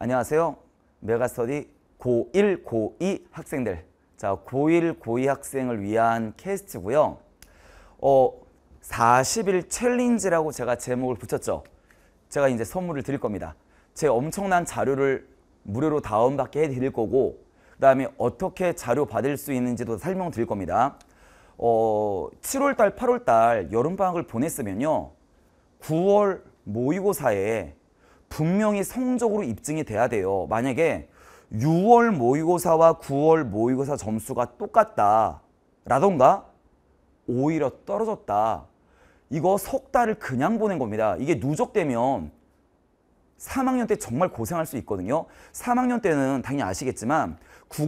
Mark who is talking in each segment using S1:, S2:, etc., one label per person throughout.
S1: 안녕하세요. 메가스터디 고1, 고2 학생들. 자, 고1, 고2 학생을 위한 캐스트고요. 어, 40일 챌린지라고 제가 제목을 붙였죠. 제가 이제 선물을 드릴 겁니다. 제 엄청난 자료를 무료로 다운받게 해드릴 거고 그 다음에 어떻게 자료 받을 수 있는지도 설명드릴 겁니다. 어, 7월달, 8월달 여름방학을 보냈으면요. 9월 모의고사에 분명히 성적으로 입증이 돼야 돼요. 만약에 6월 모의고사와 9월 모의고사 점수가 똑같다 라던가 오히려 떨어졌다. 이거 석 달을 그냥 보낸 겁니다. 이게 누적되면 3학년 때 정말 고생할 수 있거든요. 3학년 때는 당연히 아시겠지만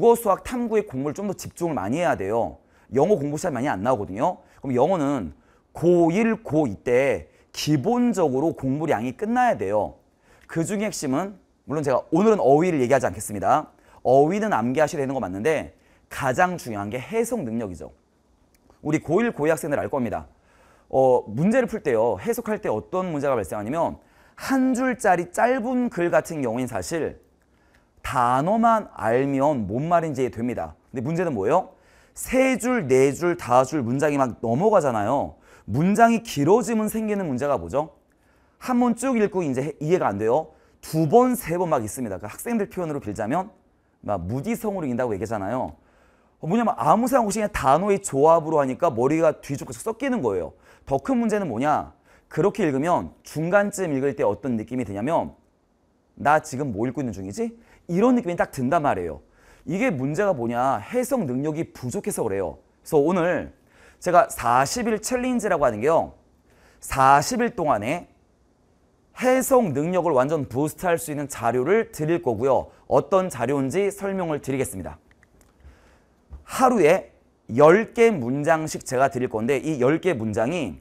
S1: 국어, 수학, 탐구의 공부를 좀 더 집중을 많이 해야 돼요. 영어 공부 시간 많이 안 나오거든요. 그럼 영어는 고1, 고2 때 기본적으로 공부량이 끝나야 돼요. 그 중에 핵심은 물론 제가 오늘은 어휘를 얘기하지 않겠습니다. 어휘는 암기하셔야 되는 거 맞는데 가장 중요한 게 해석 능력이죠. 우리 고1, 고2 학생들 알 겁니다. 어, 문제를 풀 때요. 해석할 때 어떤 문제가 발생하냐면 한 줄짜리 짧은 글 같은 경우엔 사실 단어만 알면 뭔 말인지 됩니다. 근데 문제는 뭐예요? 세 줄, 네 줄, 다 줄 문장이 막 넘어가잖아요. 문장이 길어지면 생기는 문제가 뭐죠? 한번쭉 읽고 이제 이해가 안 돼요. 두 번, 세 번 막 있습니다. 그 학생들 표현으로 빌자면 막 무지성으로 읽는다고 얘기잖아요. 하 어, 뭐냐면 아무 생각 없이 그냥 단어의 조합으로 하니까 머리가 뒤죽고 섞이는 거예요. 더 큰 문제는 뭐냐? 그렇게 읽으면 중간쯤 읽을 때 어떤 느낌이 드냐면 나 지금 뭐 읽고 있는 중이지? 이런 느낌이 딱 든단 말이에요. 이게 문제가 뭐냐? 해석 능력이 부족해서 그래요. 그래서 오늘 제가 40일 챌린지라고 하는 게요. 40일 동안에 해석 능력을 완전 부스트할 수 있는 자료를 드릴 거고요. 어떤 자료인지 설명을 드리겠습니다. 하루에 10개 문장씩 제가 드릴 건데 이 10개 문장이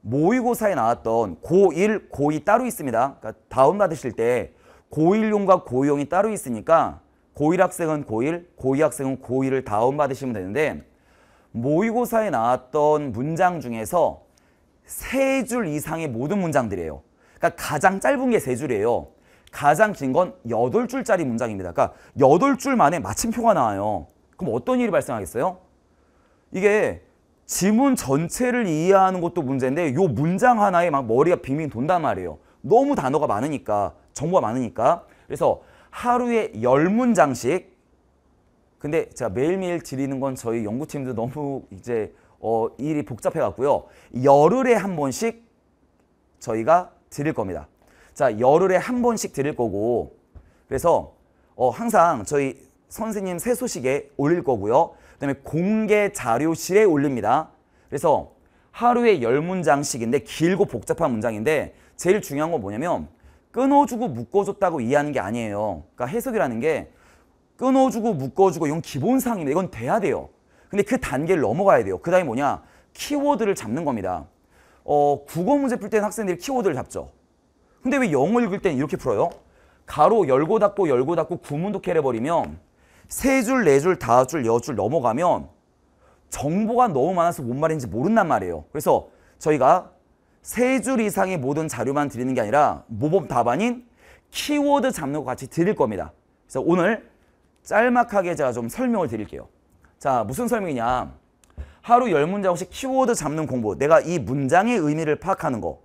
S1: 모의고사에 나왔던 고1, 고2 따로 있습니다. 그러니까 다운받으실 때 고1용과 고2용이 따로 있으니까 고1 학생은 고1, 고2 학생은 고2를 다운받으시면 되는데 모의고사에 나왔던 문장 중에서 세 줄 이상의 모든 문장들이에요. 그러니까 가장 짧은 게 세 줄이에요. 가장 긴 건 여덟 줄짜리 문장입니다. 그러니까 여덟 줄 만에 마침표가 나와요. 그럼 어떤 일이 발생하겠어요? 이게 지문 전체를 이해하는 것도 문제인데 요 문장 하나에 막 머리가 빙빙 돈단 말이에요. 너무 단어가 많으니까 정보가 많으니까 그래서 하루에 열문장씩 근데 제가 매일매일 드리는 건 저희 연구팀도 너무 이제 어, 일이 복잡해 갖고요. 열흘에 한 번씩 저희가 드릴 겁니다. 자, 열흘에 한 번씩 드릴 거고 그래서 어, 항상 저희 선생님 새 소식에 올릴 거고요. 그다음에 공개 자료실에 올립니다. 그래서 하루에 열문장씩인데 길고 복잡한 문장인데 제일 중요한 건 뭐냐면 끊어주고 묶어줬다고 이해하는 게 아니에요. 그러니까 해석이라는 게 끊어주고 묶어주고 이건 기본상입니다. 이건 돼야 돼요. 근데 그 단계를 넘어가야 돼요. 그 다음에 뭐냐? 키워드를 잡는 겁니다. 어, 국어 문제 풀 때는 학생들이 키워드를 잡죠. 근데 왜 영어 읽을 때는 이렇게 풀어요? 가로 열고 닫고 열고 닫고 구문도 캐려버리면 세 줄, 네 줄, 다섯 줄, 여 줄 넘어가면 정보가 너무 많아서 뭔 말인지 모른단 말이에요. 그래서 저희가 세 줄 이상의 모든 자료만 드리는 게 아니라 모범 답안인 키워드 잡는 것 같이 드릴 겁니다. 그래서 오늘 짤막하게 제가 좀 설명을 드릴게요. 자, 무슨 설명이냐. 하루 10문장씩 키워드 잡는 공부. 내가 이 문장의 의미를 파악하는 거.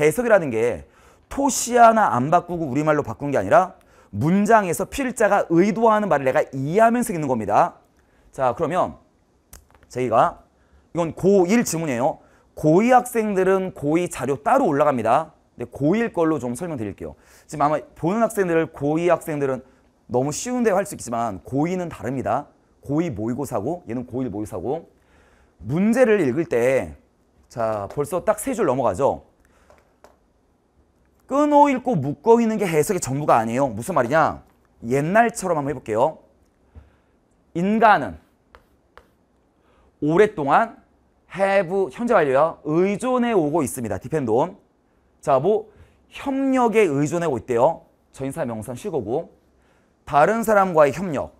S1: 해석이라는 게 토시 하나 안 바꾸고 우리말로 바꾼 게 아니라 문장에서 필자가 의도하는 말을 내가 이해하면서 읽는 겁니다. 자 그러면 저희가 이건 고1 지문이에요. 고2 학생들은 고2 자료 따로 올라갑니다. 근데 고1 걸로 좀 설명드릴게요. 지금 아마 보는 학생들을 고2 학생들은 너무 쉬운데 할 수 있지만 고2는 다릅니다. 고2 모의고사고 얘는 고1 모의사고 문제를 읽을 때 자, 벌써 딱 세 줄 넘어가죠. 끊어 읽고 묶어 읽는 게 해석의 전부가 아니에요. 무슨 말이냐? 옛날처럼 한번 해볼게요. 인간은 오랫동안 have, 현재 완료야, 의존해 오고 있습니다. 디펜드 온. 자, 뭐 협력에 의존해 오고 있대요. 전사 명사 실거고. 다른 사람과의 협력.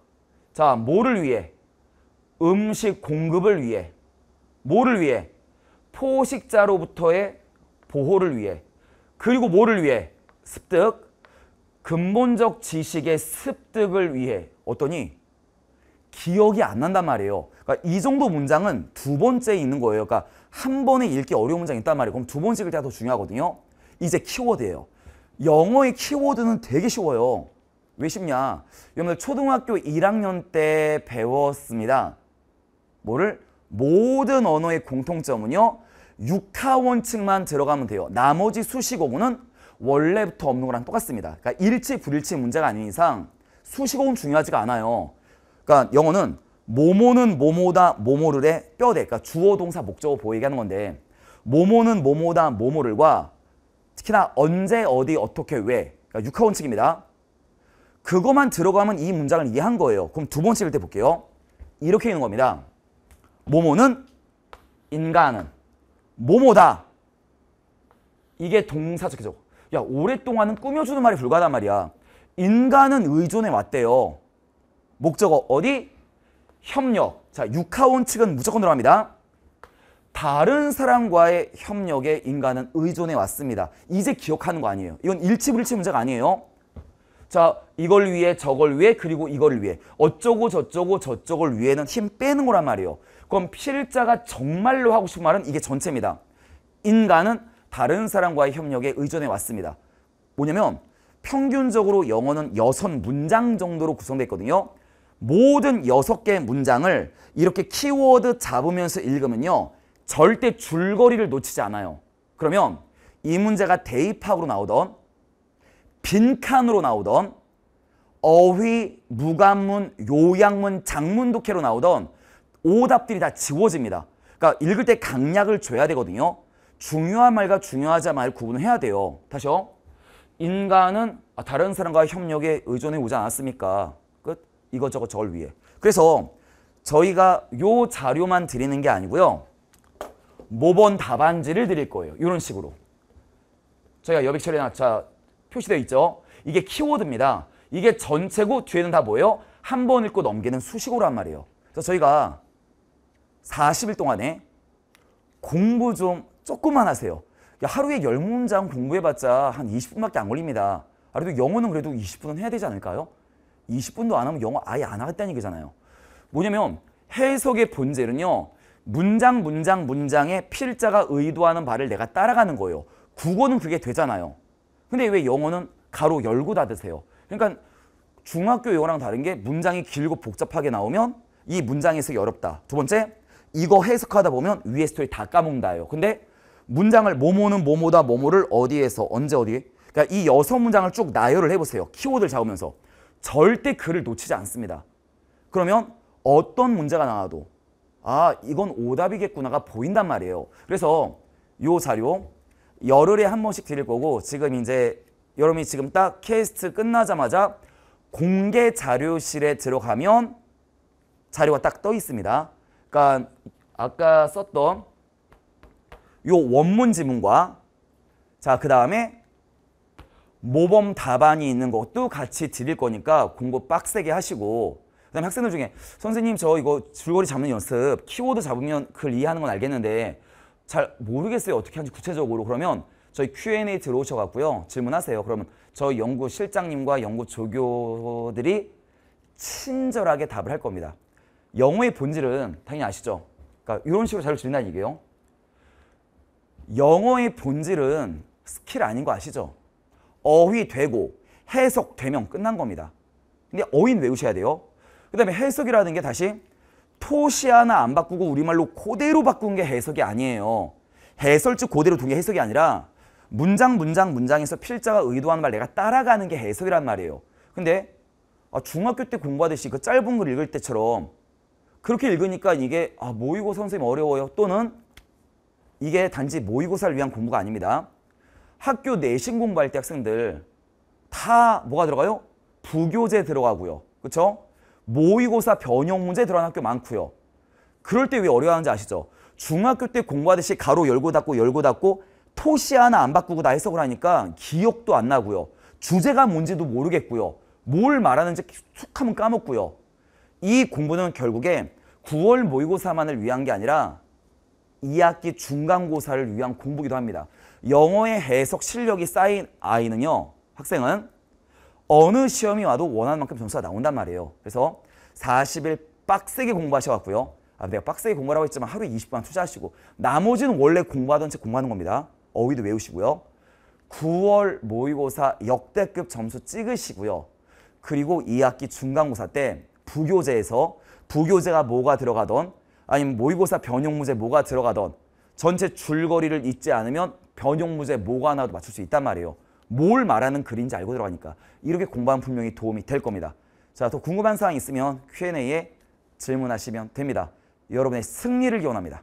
S1: 자, 뭐를 위해? 음식 공급을 위해. 뭐를 위해? 포식자로부터의 보호를 위해. 그리고 뭐를 위해? 습득. 근본적 지식의 습득을 위해. 어떠니? 기억이 안 난단 말이에요. 그러니까 이 정도 문장은 두 번째 있는 거예요. 그러니까 한 번에 읽기 어려운 문장이 있단 말이에요. 그럼 두 번씩 읽기가 더 중요하거든요. 이제 키워드예요. 영어의 키워드는 되게 쉬워요. 왜 쉽냐? 여러분들 초등학교 1학년 때 배웠습니다. 뭐를? 모든 언어의 공통점은요. 육하원칙만 들어가면 돼요. 나머지 수식어구는 원래부터 없는 거랑 똑같습니다. 그러니까 일치 불일치 문제가 아닌 이상 수식어는 중요하지가 않아요. 그러니까 영어는 모모는 모모다 모모를의 뼈대 그러니까 주어 동사 목적어 보이게 하는 건데 모모는 모모다 모모를과 특히나 언제 어디 어떻게 왜 그러니까 6하원칙입니다. 그거만 들어가면 이 문장을 이해한 거예요. 그럼 두 번째 읽을 때 볼게요. 이렇게 있는 겁니다. 모모는 인간은 모모다. 이게 동사적 해석. 야 오랫동안은 꾸며주는 말이 불가하단 말이야. 인간은 의존해 왔대요. 목적어 어디? 협력. 자 육하원 측은 무조건 들어갑니다. 다른 사람과의 협력에 인간은 의존해 왔습니다. 이제 기억하는 거 아니에요. 이건 일치불치 문제가 아니에요. 자 이걸 위해 저걸 위해 그리고 이걸 위해 어쩌고 저쩌고 저쩌걸 위해는 힘 빼는 거란 말이에요. 그럼 필자가 정말로 하고 싶은 말은 이게 전체입니다. 인간은 다른 사람과의 협력에 의존해 왔습니다. 뭐냐면 평균적으로 영어는 여섯 문장 정도로 구성되어 있거든요. 모든 여섯 개의 문장을 이렇게 키워드 잡으면서 읽으면요. 절대 줄거리를 놓치지 않아요. 그러면 이 문제가 대입학으로 나오던 빈칸으로 나오던 어휘, 무관문, 요양문, 장문독해로 나오던 오답들이 다 지워집니다. 그러니까 읽을 때 강약을 줘야 되거든요. 중요한 말과 중요하지 않 구분을 해야 돼요. 다시요. 인간은 아, 다른 사람과 협력에 의존해 오지 않았습니까? 끝. 이것저것 저걸 위해. 그래서 저희가 요 자료만 드리는 게 아니고요. 모본 답안지를 드릴 거예요. 이런 식으로. 저희가 여백 처리나 자 표시되어 있죠. 이게 키워드입니다. 이게 전체고 뒤에는 다 뭐예요? 한 번 읽고 넘기는 수식어란 말이에요. 그래서 저희가 40일 동안에 공부 좀 조금만 하세요. 그러니까 하루에 10문장 공부해봤자 한 20분밖에 안 걸립니다. 그래도 영어는 그래도 20분은 해야 되지 않을까요? 20분도 안 하면 영어 아예 안 하겠다는 얘기잖아요. 뭐냐면 해석의 본질은요. 문장 문장 문장의 필자가 의도하는 말을 내가 따라가는 거예요. 국어는 그게 되잖아요. 근데 왜 영어는 가로 열고 닫으세요? 그러니까 중학교 영어랑 다른 게 문장이 길고 복잡하게 나오면 이 문장 해석이 어렵다. 두 번째, 이거 해석하다 보면 위에 스토리 다까먹는다요 근데 문장을 뭐뭐는 뭐뭐다 뭐뭐를 어디에서 언제 어디 그러니까 이 여섯 문장을 쭉 나열을 해보세요. 키워드를 잡으면서 절대 글을 놓치지 않습니다. 그러면 어떤 문제가 나와도 아 이건 오답이겠구나가 보인단 말이에요. 그래서 요 자료 열흘에 한 번씩 드릴 거고 지금 이제 여러분이 지금 딱 케이스트 끝나자마자 공개 자료실에 들어가면 자료가 딱 떠 있습니다. 그러니까 아까 썼던 요 원문 지문과 자, 그 다음에 모범 답안이 있는 것도 같이 드릴 거니까 공부 빡세게 하시고 그 다음에 학생들 중에 선생님 저 이거 줄거리 잡는 연습 키워드 잡으면 글 이해하는 건 알겠는데 잘 모르겠어요. 어떻게 하는지 구체적으로 그러면 저희 Q&A 들어오셔 갖고요. 질문하세요. 그러면 저 연구 실장님과 연구 조교들이 친절하게 답을 할 겁니다. 영어의 본질은 당연히 아시죠? 그러니까 이런 식으로 자료를 준다는 얘기예요. 영어의 본질은 스킬 아닌 거 아시죠? 어휘되고 해석되면 끝난 겁니다. 근데 어휘는 외우셔야 돼요. 그 다음에 해석이라는 게 다시 토시 하나 안 바꾸고 우리말로 그대로 바꾼 게 해석이 아니에요. 해설주 그대로 둔게 해석이 아니라 문장 문장 문장에서 필자가 의도하는 말 내가 따라가는 게 해석이란 말이에요. 근데 아, 중학교 때 공부하듯이 그 짧은 글 읽을 때처럼 그렇게 읽으니까 이게 아, 모의고사 선생님 어려워요. 또는 이게 단지 모의고사를 위한 공부가 아닙니다. 학교 내신 공부할 때 학생들 다 뭐가 들어가요? 부교재 들어가고요. 그렇죠? 모의고사 변형 문제 들어간 학교 많고요. 그럴 때 왜 어려워하는지 아시죠? 중학교 때 공부하듯이 가로 열고 닫고 열고 닫고 토시 하나 안 바꾸고 다 해석을 하니까 기억도 안 나고요. 주제가 뭔지도 모르겠고요. 뭘 말하는지 툭 하면 까먹고요. 이 공부는 결국에 9월 모의고사만을 위한 게 아니라 2학기 중간고사를 위한 공부기도 합니다. 영어의 해석 실력이 쌓인 아이는요. 학생은 어느 시험이 와도 원하는 만큼 점수가 나온단 말이에요. 그래서 40일 빡세게 공부하셔갖고요. 아, 내가 빡세게 공부라고 하 했지만 하루에 20분만 투자하시고 나머지는 원래 공부하던 채 공부하는 겁니다. 어휘도 외우시고요. 9월 모의고사 역대급 점수 찍으시고요. 그리고 2학기 중간고사 때 부교재에서 부교재가 뭐가 들어가던 아니면 모의고사 변형무제 뭐가 들어가던 전체 줄거리를 잊지 않으면 변형무제 뭐가 나와도 맞출 수 있단 말이에요. 뭘 말하는 글인지 알고 들어가니까 이렇게 공부하면 분명히 도움이 될 겁니다. 자, 더 궁금한 사항 있으면 Q&A에 질문하시면 됩니다. 여러분의 승리를 기원합니다.